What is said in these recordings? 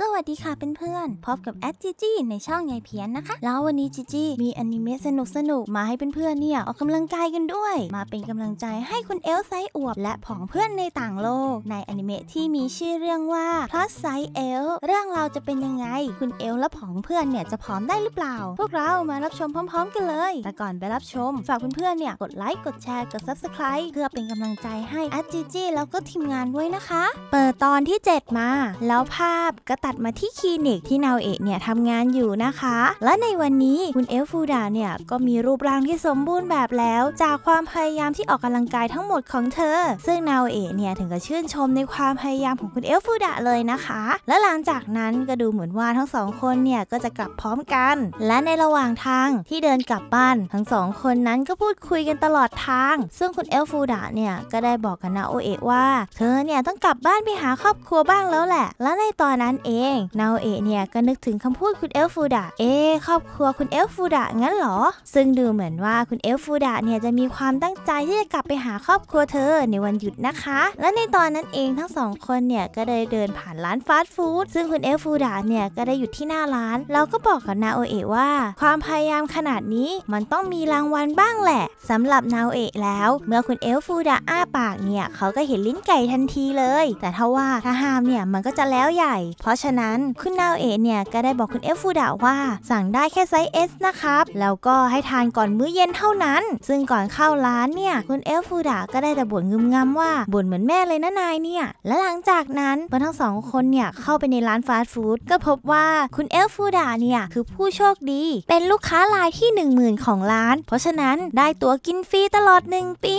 สวัสดีค่ะเพื่อนๆ พบกับ แอดจีจี้ในช่องยายเพียนนะคะ แล้ววันนี้จีจี้มีอนิเมะสนุกสนุกมาให้เพื่อนๆ เนี่ยออกกำลังกายกันด้วย มาเป็นกำลังใจให้คุณเอลไซอวบและผองเพื่อนในต่างโลก ในอนิเมะที่มีชื่อเรื่องว่า plus size เอลเรื่องเราจะเป็นยังไง คุณเอลและผองเพื่อนเนี่ยจะผอมได้หรือเปล่า พวกเรามารับชมพร้อมๆ กันเลย แต่ก่อนไปรับชมฝากเพื่อนๆ เนี่ย กดไลค์ กดแชร์ กดซับสไคร b e เพื่อเป็นกำลังใจให้แอดจีจี้แล้วก็ทีมงานด้วยนะคะ เปิดตอนที่ 7 มา แล้วภาพก็ตัดมาที่คลินิกที่นาวเอะเนี่ยทำงานอยู่นะคะ และในวันนี้คุณเอลฟูดาเนี่ยก็มีรูปร่างที่สมบูรณ์แบบแล้ว จากความพยายามที่ออกกำลังกายทั้งหมดของเธอ ซึ่งนาวเอะเนี่ยถึงกับชื่นชมในความพยายามของคุณเอลฟูดาเลยนะคะ และหลังจากนั้นก็ดูเหมือนว่าทั้งสองคนเนี่ยก็จะกลับพร้อมกัน และในระหว่างทางที่เดินกลับบ้านทั้งสองคนนั้นก็พูดคุยกันตลอดทาง ซึ่งคุณเอลฟูดาเนี่ยก็ได้บอกกับนาโอเอะว่า เธอเนี่ยต้องกลับบ้านไปหาครอบครัวบ้างแล้วแหละ และในตอนนั้นเเองนาโอเอะเนี่ยก็นึกถึงคำพูดคุณเอลฟูดะเอ๊ครอบครัวคุณเอลฟูดะงั้นหรอ ซึ่งดูเหมือนว่าคุณเอลฟูดะเนี่ยจะมีความตั้งใจที่จะกลับไปหาครอบครัวเธอในวันหยุดนะคะ และในตอนนั้นเองทั้งสองคนเนี่ยก็ได้เดินผ่านร้านฟาสต์ฟู้ดซึ่งคุณเอลฟูดะเนี่ยก็ได้หยุดที่หน้าร้านเราก็บอกกับนาโอเอะว่า ความพยายามขนาดนี้มันต้องมีรางวัลบ้างแหละสำหรับนาโอเอะแล้ว เมื่อคุณเอลฟูดะอ้าปากเนี่ยเขาก็เห็นลิ้นไก่ทันทีเลยแต่ถ้าว่าถ้าห้ามเนี่ยมันก็จะแล้วใหญ่ เพราะฉะนั้น คุณนาวเอเนี่ยก็ได้บอกคุณเอฟฟูดะว่าสั่งได้แค่ไซส์ S นะครับแล้วก็ให้ทานก่อนมื้อเย็นเท่านั้น ซึ่งก่อนเข้าร้านเนี่ยคุณเอฟฟูดะก็ได้แต่บ่นงึมงำว่าบ่นเหมือนแม่เลยนะนายเนี่ยและหลังจากนั้นเมื่อทั้งสองคนเนี่ยเข้าไปในร้านฟาสต์ฟู้ดก็พบว่าคุณเอลฟูดาเนี่ยคือผู้โชคดีเป็นลูกค้ารายที่ 1 0,000 ของร้าน เพราะฉะนั้นได้ตั๋วกินฟรีตลอด 1 ปี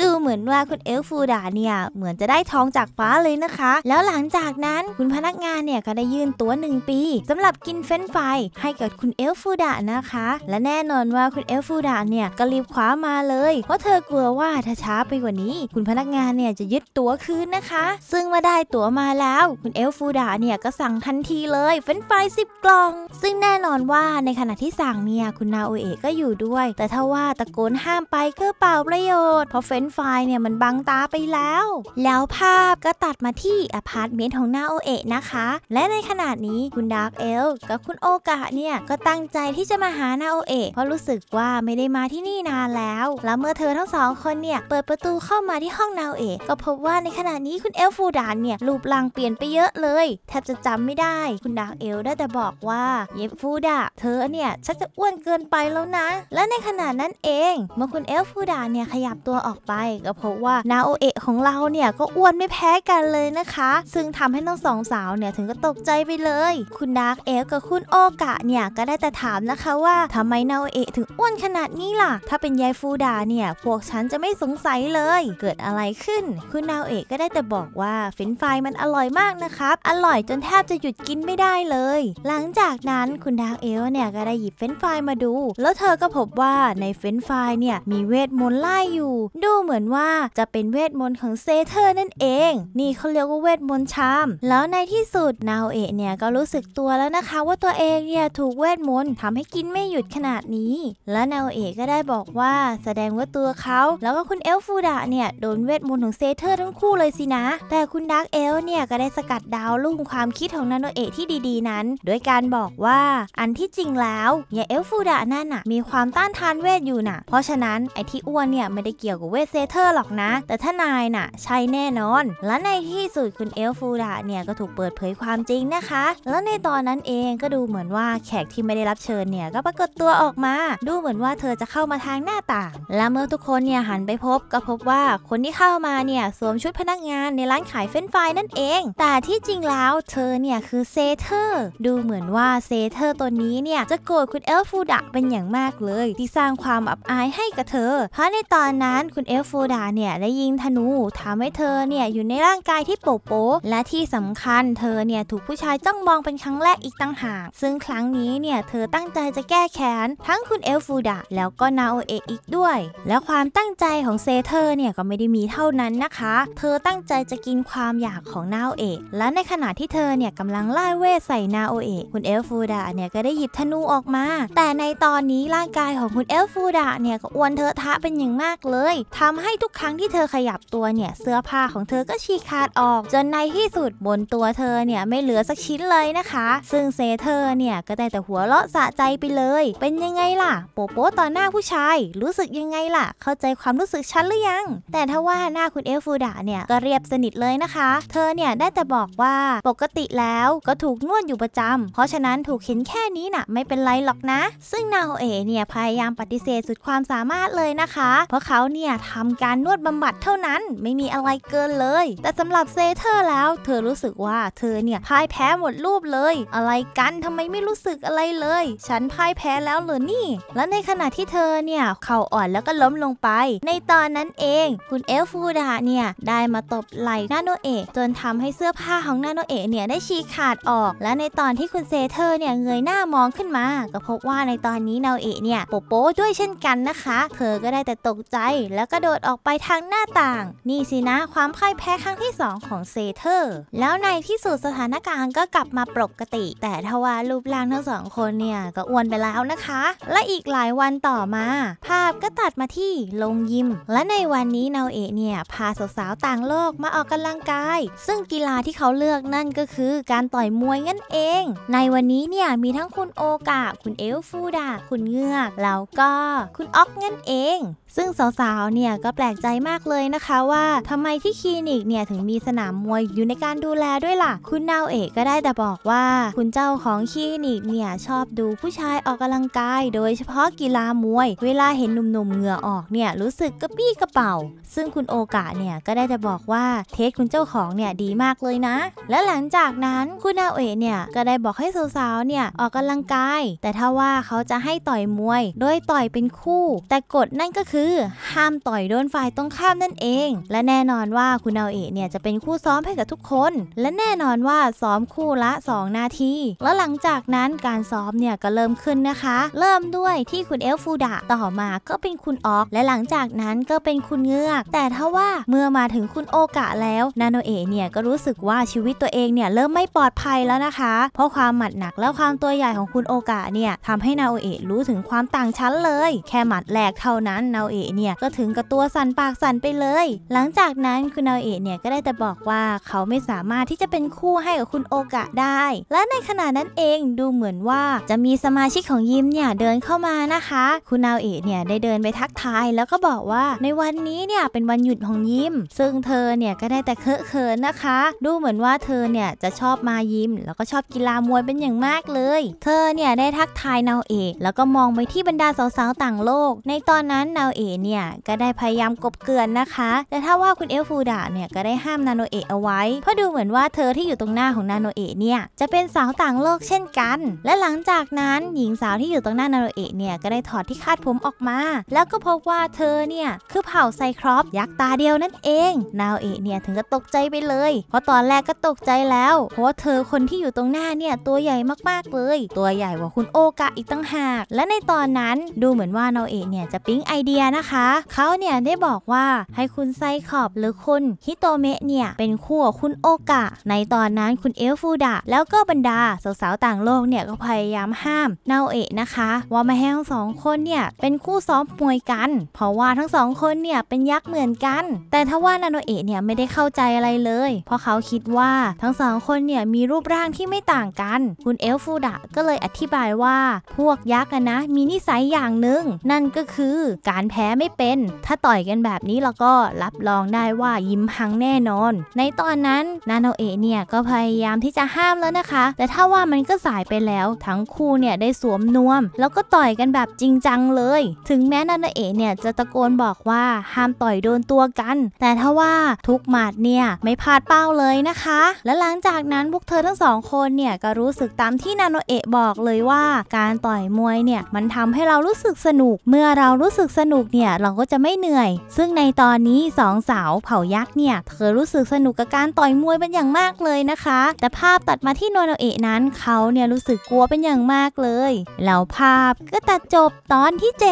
ดูเหมือนว่าคุณเอลฟูดาเนี่ยเหมือนจะได้ทองจากฟ้าเลยนะคะ แล้วหลังจากนั้นคุณพนักงานเนี่ยก็ได้ยื่นตั๋ว1ปี สำหรับกินเฟรนฟรายให้กับคุณเอลฟูดะนะคะ และแน่นอนว่าคุณเอลฟูดะเนี่ยก็รีบคว้ามาเลย เพราะเธอกลัวว่าถ้าช้าไปกว่านี้ คุณพนักงานเนี่ยจะยึดตั๋วคืนนะคะ ซึ่งเมื่อได้ตั๋วมาแล้ว คุณเอลฟูดะเนี่ยก็สั่งทันทีเลย เฟรนฟรายสิบกล่อง ซึ่งแน่นอนว่าในขณะที่สั่งเนี่ยคุณนาโอเอะก็อยู่ด้วย แต่ถ้าว่าตะโกนห้ามไปก็เปล่าประโยชน์เพราะเฟรนฟรายเนี่ยมันบังตาไปแล้ว แล้วภาพก็ตัดมาที่อพาร์ตเมนต์ของนาโอเอะนะคะและในขณะนี้คุณดาร์กเอลกับคุณโอกะเนี่ยก็ตั้งใจที่จะมาหานาโอเอะเพราะรู้สึกว่าไม่ได้มาที่นี่นานแล้ว แล้วเมื่อเธอทั้งสองคนเนี่ยเปิดประตูเข้ามาที่ห้องนาโอเอะก็พบว่าในขณะนี้คุณเอลฟูดานเนี่ยรูปร่างเปลี่ยนไปเยอะเลย แทบจะจำไม่ได้คุณดาร์กเอลได้แต่บอกว่าเยฟฟูดะเธอเนี่ยชักจะอ้วนเกินไปแล้วนะ และในขณะนั้นเอง เมื่อคุณเอลฟูดานเนี่ยขยับตัวออกไปก็พบว่านาโอเอะของเราเนี่ยก็อ้วนไม่แพ้กันเลยนะคะ ซึ่งทำให้ทั้งสองสาวเนี่ยถึงก็ตกใจไปเลย คุณดาร์กเอฟกับคุณโอกะเนี่ยก็ได้แต่ถามนะคะว่าทำไมนาโอเอะถึงอ้วนขนาดนี้ล่ะ ถ้าเป็นยายฟูดาเนี่ยพวกฉันจะไม่สงสัยเลย เกิดอะไรขึ้น คุณนาโอเอะก็ได้แต่บอกว่าเฟรนฟรายมันอร่อยมากนะครับ อร่อยจนแทบจะหยุดกินไม่ได้เลย หลังจากนั้นคุณดาร์กเอฟเนี่ยก็ได้หยิบเฟรนฟรายมาดู แล้วเธอก็พบว่าในเฟรนฟรายเนี่ยมีเวทมนต์ไล่อยู่ ดูเหมือนว่าจะเป็นเวทมนต์ของเซเธอร์นั่นเองนี่เขาเรียกว่าเวทมนต์ชามแล้วในที่สุดนะนาโอเอะเนี่ยก็รู้สึกตัวแล้วนะคะ ว่าตัวเองเนี่ยถูกเวทมนต์ทำให้กินไม่หยุดขนาดนี้ และนาโอเอะก็ได้บอกว่าแสดงว่าตัวเขา แล้วก็คุณเอลฟูดะเนี่ย โดนเวทมนต์ของเซเธอร์ทั้งคู่เลยสินะ แต่คุณดักเอลเนี่ย ก็ได้สกัดดาวลุ่มความคิดของนาโนเอะที่ดีๆนั้นโดยการบอกว่าอันที่จริงแล้วยาเอลฟูดะนั่นน่ะมีความต้านทานเวทอยู่น่ะเพราะฉะนั้นไอ้ที่อ้วนเนี่ยไม่ได้เกี่ยวกับเวทเซเธอร์หรอกนะ แต่ถ้านายน่ะใช่แน่นอน และในที่สุดคุณเอลฟูดะเนี่ยก็ถูกเปิดเผยความความจริงนะคะแล้วในตอนนั้นเองก็ดูเหมือนว่าแขกที่ไม่ได้รับเชิญเนี่ยก็ปรากฏตัวออกมา ดูเหมือนว่าเธอจะเข้ามาทางหน้าต่าง และเมื่อทุกคนเนี่ยหันไปพบก็พบว่าคนที่เข้ามาเนี่ยสวมชุดพนักงานในร้านขายเฟ้นฟรายนั่นเอง แต่ที่จริงแล้วเธอเนี่ยคือเซเธอร์ดูเหมือนว่าเซเธอร์ตัวนี้เนี่ยจะโกรธคุณเอลฟูดะเป็นอย่างมากเลยที่สร้างความอับอายให้กับเธอ เพราะในตอนนั้นคุณเอลฟูดาเนี่ยได้ยิงธนูทำให้เธอเนี่ยอยู่ในร่างกายที่โปโปและที่สำคัญเธอเนี่ยี่ยถูกผู้ชายจ้องมองเป็นครั้งแรกอีกต่างหากซึ่งครั้งนี้เนี่ยเธอตั้งใจจะแก้แค้น ทั้งคุณเอลฟูดะแล้วก็นาโอเอะอีกด้วย แล้วความตั้งใจของเซเธอร์เนี่ยก็ไม่ได้มีเท่านั้นนะคะ เธอตั้งใจจะกินความอยากของนาโอเอะและในขณะที่เธอเนี่ยกำลังล่าเวทใส่นาโอเอะคุณเอลฟูดะเนี่ยก็ได้หยิบธนูออกมา แต่ในตอนนี้ร่างกายของคุณเอลฟูดะเนี่ยก็อ้วนเธอทะเป็นอย่างมากเลย ทำให้ทุกครั้งที่เธอขยับตัวเนี่ยเสื้อผ้าของเธอก็ฉีกขาดออก จนในที่สุดบนตัวเธอเนี่ยไม่เหลือสักชิ้นเลยนะคะ ซึ่งเซเธอร์เนี่ยก็ได้แต่หัวเราะสะใจไปเลย เป็นยังไงล่ะ โปโป๊ต่อหน้าผู้ชาย รู้สึกยังไงล่ะ เข้าใจความรู้สึกฉันหรือยัง แต่ถ้าว่าหน้าคุณเอลฟูดาเนี่ย ก็เรียบสนิทเลยนะคะ เธอเนี่ย ได้แต่บอกว่าปกติแล้วก็ถูกนวดอยู่ประจำ เพราะฉะนั้นถูกเข็นแค่นี้น่ะไม่เป็นไรหรอกนะ ซึ่งนาโอเอเนี่ยพยายามปฏิเสธสุดความสามารถเลยนะคะ เพราะเขาเนี่ยทำการนวดบำบัดเท่านั้น ไม่มีอะไรเกินเลย แต่สำหรับเซเธอร์แล้ว เธอรู้สึกว่าเธอเนี่ยพ่ายแพ้หมดรูปเลย อะไรกันทำไมไม่รู้สึกอะไรเลย ฉันพ่ายแพ้แล้วเหรอนี่ แล้วในขณะที่เธอเนี่ยเข่าอ่อนแล้วก็ล้มลงไป ในตอนนั้นเองคุณเอลฟูดาเนี่ยได้มาตบไหล่นาโนเอะจนทำให้เสื้อผ้าของนาโนเอะเนี่ยได้ฉีกขาดออก และในตอนที่คุณเซเธอร์เนี่ยเงยหน้ามองขึ้นมาก็พบว่าในตอนนี้นาโนเอะเนี่ยโปโป้ด้วยเช่นกันนะคะ เธอก็ได้แต่ตกใจแล้วก็โดดออกไปทางหน้าต่างนี่สินะความพ่ายแพ้ครั้งที่2ของเซเธอร์แล้วในที่สุดสถานานการณ์ก็กลับมาปกติ แต่ทว่ารูปร่างทั้งสองคนเนี่ยก็อ้วนไปแล้วนะคะ และอีกหลายวันต่อมา ภาพก็ตัดมาที่ลงยิม และในวันนี้นาเอะเนี่ยพาสาวๆต่างโลกมาออกกำลังกายซึ่งกีฬาที่เขาเลือกนั่นก็คือ การต่อยมวยนั่นเอง ในวันนี้เนี่ยมีทั้งคุณโอกาคุณเอลฟูดาคุณเงือกแล้วก็คุณอ็อกนั่นเอง ซึ่งสาวๆเนี่ยก็แปลกใจมากเลยนะคะว่า ทำไมที่คลินิกเนี่ยถึงมีสนามมวยอยู่ในการดูแลด้วยล่ะคุณนาาเอกก็ได้แต่บอกว่าคุณเจ้าของคลินิกเนี่ยชอบดูผู้ชายออกกำลังกาย โดยเฉพาะกีฬามวย เวลาเห็นหนุ่มๆเหงื่อออกเนี่ยรู้สึกกระปี้กระเป๋าซึ่งคุณโอกะเนี่ยก็ได้แต่บอกว่าเทสคุณเจ้าของเนี่ยดีมากเลยนะ และหลังจากนั้นคุณอาเอกเนี่ยก็ได้บอกให้สาวๆเนี่ยออกกำลังกาย แต่ถ้าว่าเขาจะให้ต่อยมวยโดยต่อยเป็นคู่ แต่กฎนั่นก็คือห้ามต่อยโดนฝ่ายตรงข้ามนั่นเอง และแน่นอนว่าคุณอาเอกเนี่ยจะเป็นคู่ซ้อมให้กับทุกคน และแน่นอนว่าดซ้อมคู่ละ2นาทีแล้วหลังจากนั้นการซ้อมเนี่ยก็เริ่มขึ้นนะคะ เริ่มด้วยที่คุณเอลฟูดะต่อมาก็เป็นคุณออกและหลังจากนั้นก็เป็นคุณเงือกแต่ถ้าว่าเมื่อมาถึงคุณโอกะแล้วนาโนเอะเนี่ยก็รู้สึกว่าชีวิตตัวเองเนี่ยเริ่มไม่ปลอดภัยแล้วนะคะเพราะความหมัดหนักและความตัวใหญ่ของคุณโอกะเนี่ยทำให้นาโอเอะรู้ถึงความต่างชั้นเลย แค่หมัดแรกเท่านั้นนาโอเอะเนี่ยก็ถึงกับตัวสั่นปากสั่นไปเลย หลังจากนั้นคุณนาโอเอะเนี่ยก็ได้แต่บอกว่าเขาไม่สามารถที่จะเป็นคู่ให้อคุณโอกะได้ และในขณะนั้นเองดูเหมือนว่าจะมีสมาชิกของยิมเนี่ยเดินเข้ามานะคะ คุณนาเอะเนี่ยได้เดินไปทักทายแล้วก็บอกว่า ในวันนี้เนี่ยเป็นวันหยุดของยิมซึ่งเธอเนี่ยก็ได้แต่เคอะเขินนะคะ ดูเหมือนว่าเธอเนี่ยจะชอบมายิมแล้วก็ชอบกีฬามวยเป็นอย่างมากเลย เธอเนี่ยได้ทักทายนาเอะแล้วก็มองไปที่บรรดาสาวๆต่างโลก ในตอนนั้นนาเอะเนี่ยก็ได้พยายามกบเกือนนะคะ แต่ถ้าว่าคุณเอลฟูดาเนี่ยก็ได้ห้ามนาโนเอะเอาไว้เพราะดูเหมือนว่าเธอที่อยู่ตรงหน้าของนาโนเอะเนี่ยจะเป็นสาวต่างโลกเช่นกัน และหลังจากนั้นหญิงสาวที่อยู่ตรงหน้านาโนเอะเนี่ยก็ได้ถอดที่คาดผมออกมาแล้วก็พบว่าเธอเนี่ยคือเผ่าไซครอปยักษ์ตาเดียวนั่นเอง นาโนเอะเนี่ยถึงกับตกใจไปเลย เพราะตอนแรกก็ตกใจแล้วเพราะว่าเธอคนที่อยู่ตรงหน้าเนี่ยตัวใหญ่มากๆเลยตัวใหญ่กว่าคุณโอกะอีกตั้งหากและในตอนนั้นดูเหมือนว่านาโนเอะเนี่ยจะปิ๊งไอเดียนะคะเขาเนี่ยได้บอกว่าให้คุณไซคอบหรือคุณฮิโตเมะเนี่ยเป็นคู่กับคุณโอกะในตอนนั้นานคุณเอลฟูดะแล้วก็บรรดาสาวๆต่างโลกเนี่ยก็พยายามห้ามเนาเอะนะคะว่าไม่ให้ทั้งสองคนเนี่ยเป็นคู่ซ้อมมวยกัน เพราะว่าทั้งสองคนเนี่ยเป็นยักษ์เหมือนกัน แต่ถ้าว่านาโนเอะเนี่ยไม่ได้เข้าใจอะไรเลย เพราะเขาคิดว่าทั้งสองคนเนี่ยมีรูปร่างที่ไม่ต่างกัน คุณเอลฟูดะก็เลยอธิบายว่าพวกยักษ์นะ มีนิสัยอย่างหนึ่งนั่นก็คือการแพ้ไม่เป็นถ้าต่อยกันแบบนี้แล้วก็รับรองได้ว่ายิ้มหังแน่นอน ในตอนนั้นนาโนเอะเนี่ยก็พยพยายามที่จะห้ามแล้วนะคะ แต่ถ้าว่ามันก็สายไปแล้วทั้งคู่เนี่ยได้สวมนวม แล้วก็ต่อยกันแบบจริงจังเลย ถึงแม้นานาเอะเนี่ยจะตะโกนบอกว่าห้ามต่อยโดนตัวกัน แต่ถ้าว่าทุกหมัดเนี่ยไม่พลาดเป้าเลยนะคะ และหลังจากนั้นพวกเธอทั้งสองคนเนี่ยก็รู้สึกตามที่นาโนเอะบอกเลยว่า การต่อยมวยเนี่ยมันทำให้เรารู้สึกสนุก เมื่อเรารู้สึกสนุกเนี่ยเราก็จะไม่เหนื่อย ซึ่งในตอนนี้สองสาวเผ่ายักษ์เนี่ยเธอรู้สึกสนุกกับการต่อยมวยเป็นอย่างมากเลยนะคะแต่ภาพตัดมาที่โนโนเอะนั้นเขาเนี่ยรู้สึกกลัวเป็นอย่างมากเลย แล้วภาพก็ตัดจบตอนที่ 7